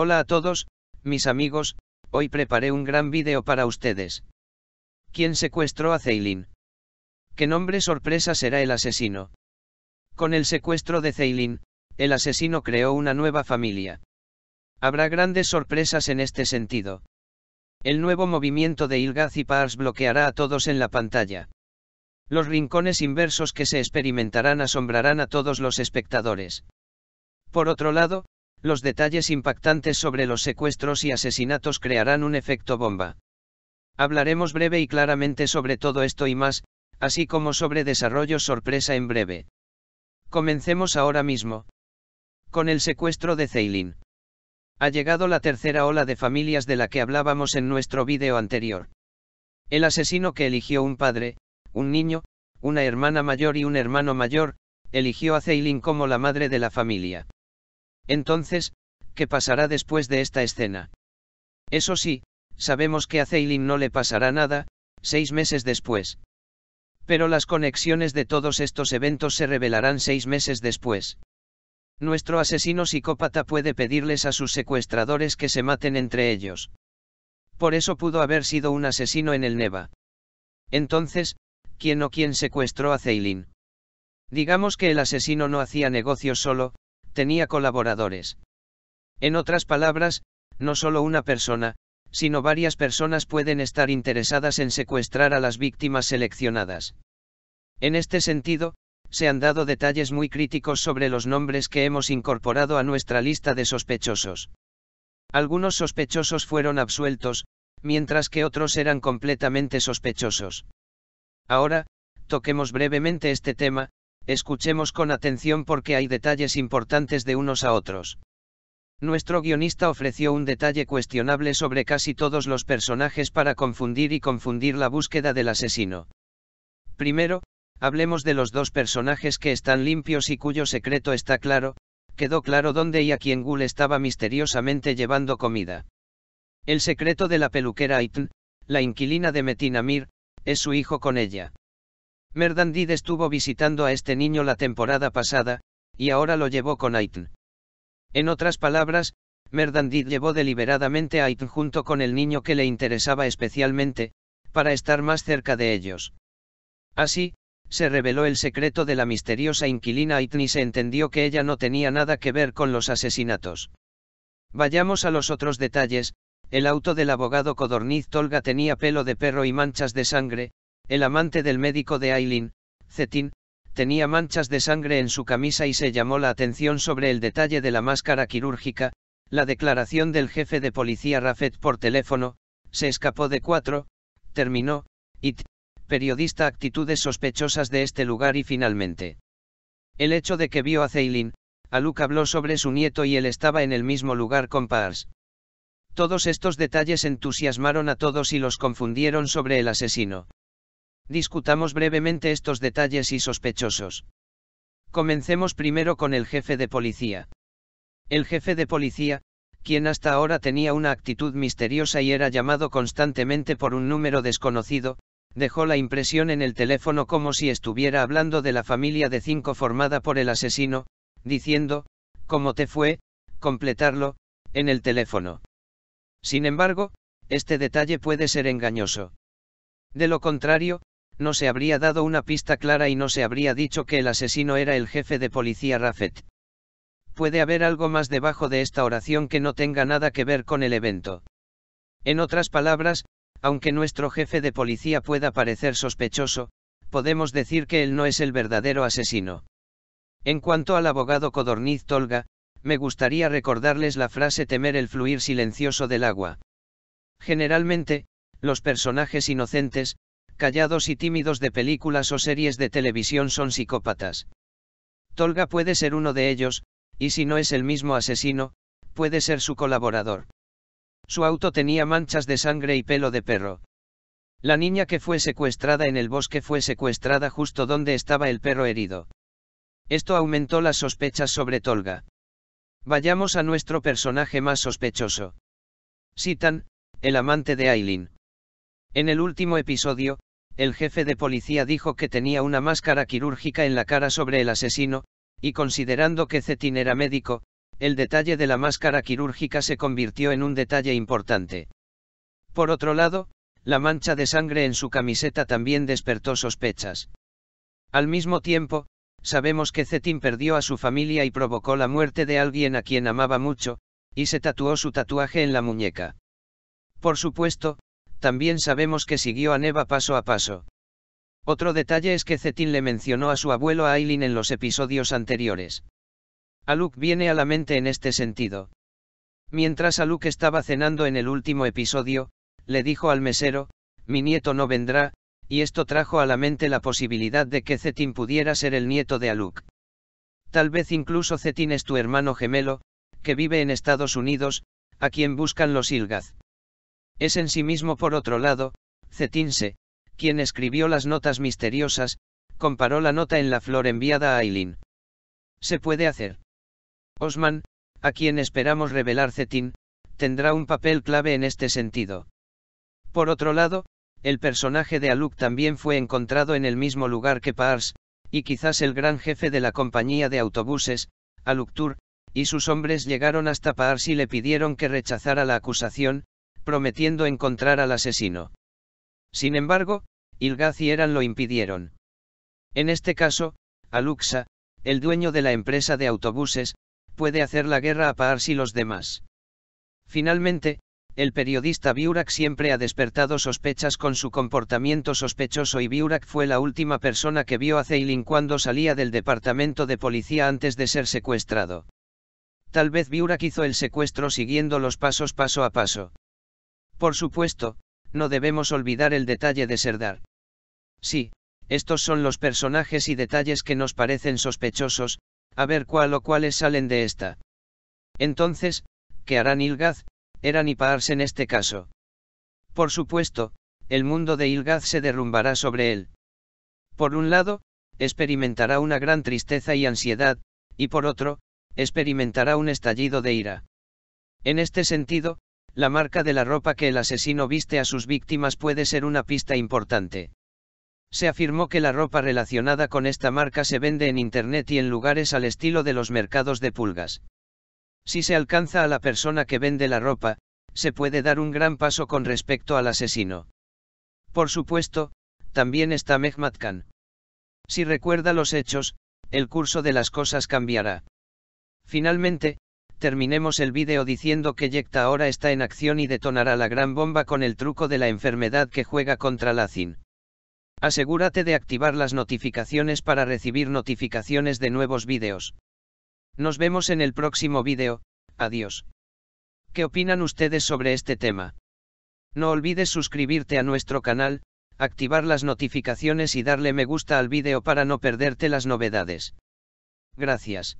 Hola a todos, mis amigos, hoy preparé un gran vídeo para ustedes. ¿Quién secuestró a Zeylin? ¿Qué nombre sorpresa será el asesino? Con el secuestro de Zeylin, el asesino creó una nueva familia. Habrá grandes sorpresas en este sentido. El nuevo movimiento de Ilgaz y Pars bloqueará a todos en la pantalla. Los rincones inversos que se experimentarán asombrarán a todos los espectadores. Por otro lado, los detalles impactantes sobre los secuestros y asesinatos crearán un efecto bomba. Hablaremos breve y claramente sobre todo esto y más, así como sobre desarrollo sorpresa en breve. Comencemos ahora mismo. Con el secuestro de Ceilin. Ha llegado la tercera ola de familias de la que hablábamos en nuestro vídeo anterior. El asesino que eligió un padre, un niño, una hermana mayor y un hermano mayor, eligió a Ceilin como la madre de la familia. Entonces, ¿qué pasará después de esta escena? Eso sí, sabemos que a zeylin no le pasará nada, seis meses después. Pero las conexiones de todos estos eventos se revelarán seis meses después. Nuestro asesino psicópata puede pedirles a sus secuestradores que se maten entre ellos. Por eso pudo haber sido un asesino en el Neva. Entonces, ¿quién o quién secuestró a Ceilin? Digamos que el asesino no hacía negocios solo, tenía colaboradores. En otras palabras, no solo una persona, sino varias personas pueden estar interesadas en secuestrar a las víctimas seleccionadas. En este sentido, se han dado detalles muy críticos sobre los nombres que hemos incorporado a nuestra lista de sospechosos. Algunos sospechosos fueron absueltos, mientras que otros eran completamente sospechosos. Ahora, toquemos brevemente este tema, Escuchemos con atención porque hay detalles importantes de unos a otros. Nuestro guionista ofreció un detalle cuestionable sobre casi todos los personajes para confundir y confundir la búsqueda del asesino. Primero, hablemos de los dos personajes que están limpios y cuyo secreto está claro, quedó claro dónde y a quién Gul estaba misteriosamente llevando comida. El secreto de la peluquera Aitn, la inquilina de Metinamir, es su hijo con ella. Merdandid estuvo visitando a este niño la temporada pasada, y ahora lo llevó con Aitn. En otras palabras, Merdandid llevó deliberadamente a Aitn junto con el niño que le interesaba especialmente, para estar más cerca de ellos. Así, se reveló el secreto de la misteriosa inquilina Aitn y se entendió que ella no tenía nada que ver con los asesinatos. Vayamos a los otros detalles, el auto del abogado Codorniz Tolga tenía pelo de perro y manchas de sangre, el amante del médico de Aileen, Cetin, tenía manchas de sangre en su camisa y se llamó la atención sobre el detalle de la máscara quirúrgica, la declaración del jefe de policía Rafet por teléfono, se escapó de cuatro, terminó, IT, periodista actitudes sospechosas de este lugar y finalmente. El hecho de que vio a a Aluk habló sobre su nieto y él estaba en el mismo lugar con Pars. Todos estos detalles entusiasmaron a todos y los confundieron sobre el asesino. Discutamos brevemente estos detalles y sospechosos. Comencemos primero con el jefe de policía. El jefe de policía, quien hasta ahora tenía una actitud misteriosa y era llamado constantemente por un número desconocido, dejó la impresión en el teléfono como si estuviera hablando de la familia de cinco formada por el asesino, diciendo, ¿cómo te fue? completarlo, en el teléfono. Sin embargo, este detalle puede ser engañoso. De lo contrario, no se habría dado una pista clara y no se habría dicho que el asesino era el jefe de policía Raffet. Puede haber algo más debajo de esta oración que no tenga nada que ver con el evento. En otras palabras, aunque nuestro jefe de policía pueda parecer sospechoso, podemos decir que él no es el verdadero asesino. En cuanto al abogado Codorniz Tolga, me gustaría recordarles la frase temer el fluir silencioso del agua. Generalmente, los personajes inocentes, callados y tímidos de películas o series de televisión son psicópatas. Tolga puede ser uno de ellos, y si no es el mismo asesino, puede ser su colaborador. Su auto tenía manchas de sangre y pelo de perro. La niña que fue secuestrada en el bosque fue secuestrada justo donde estaba el perro herido. Esto aumentó las sospechas sobre Tolga. Vayamos a nuestro personaje más sospechoso. Sitan, el amante de Aileen. En el último episodio, el jefe de policía dijo que tenía una máscara quirúrgica en la cara sobre el asesino, y considerando que Cetin era médico, el detalle de la máscara quirúrgica se convirtió en un detalle importante. Por otro lado, la mancha de sangre en su camiseta también despertó sospechas. Al mismo tiempo, sabemos que Cetin perdió a su familia y provocó la muerte de alguien a quien amaba mucho, y se tatuó su tatuaje en la muñeca. Por supuesto, también sabemos que siguió a Neva paso a paso. Otro detalle es que Cetin le mencionó a su abuelo a en los episodios anteriores. Aluk viene a la mente en este sentido. Mientras Aluk estaba cenando en el último episodio, le dijo al mesero, mi nieto no vendrá, y esto trajo a la mente la posibilidad de que Cetin pudiera ser el nieto de Aluk. Tal vez incluso Cetin es tu hermano gemelo, que vive en Estados Unidos, a quien buscan los Ilgaz. Es en sí mismo por otro lado, Cetinse, quien escribió las notas misteriosas, comparó la nota en la flor enviada a Aileen. Se puede hacer. Osman, a quien esperamos revelar Cetin, tendrá un papel clave en este sentido. Por otro lado, el personaje de Aluk también fue encontrado en el mismo lugar que Pars, y quizás el gran jefe de la compañía de autobuses, Aluk y sus hombres llegaron hasta Pars y le pidieron que rechazara la acusación, prometiendo encontrar al asesino. Sin embargo, Ilgaz y Eran lo impidieron. En este caso, Aluxa, el dueño de la empresa de autobuses, puede hacer la guerra a par y los demás. Finalmente, el periodista Biurak siempre ha despertado sospechas con su comportamiento sospechoso y Biurak fue la última persona que vio a Zeilin cuando salía del departamento de policía antes de ser secuestrado. Tal vez Biurak hizo el secuestro siguiendo los pasos paso a paso. Por supuesto, no debemos olvidar el detalle de Serdar. Sí, estos son los personajes y detalles que nos parecen sospechosos, a ver cuál o cuáles salen de esta. Entonces, ¿qué harán Ilgaz, Eran y en este caso? Por supuesto, el mundo de Ilgaz se derrumbará sobre él. Por un lado, experimentará una gran tristeza y ansiedad, y por otro, experimentará un estallido de ira. En este sentido, la marca de la ropa que el asesino viste a sus víctimas puede ser una pista importante. Se afirmó que la ropa relacionada con esta marca se vende en Internet y en lugares al estilo de los mercados de pulgas. Si se alcanza a la persona que vende la ropa, se puede dar un gran paso con respecto al asesino. Por supuesto, también está Mehmet Khan. Si recuerda los hechos, el curso de las cosas cambiará. Finalmente, terminemos el vídeo diciendo que Yecta ahora está en acción y detonará la gran bomba con el truco de la enfermedad que juega contra Lacin. Asegúrate de activar las notificaciones para recibir notificaciones de nuevos vídeos. Nos vemos en el próximo vídeo, adiós. ¿Qué opinan ustedes sobre este tema? No olvides suscribirte a nuestro canal, activar las notificaciones y darle me gusta al vídeo para no perderte las novedades. Gracias.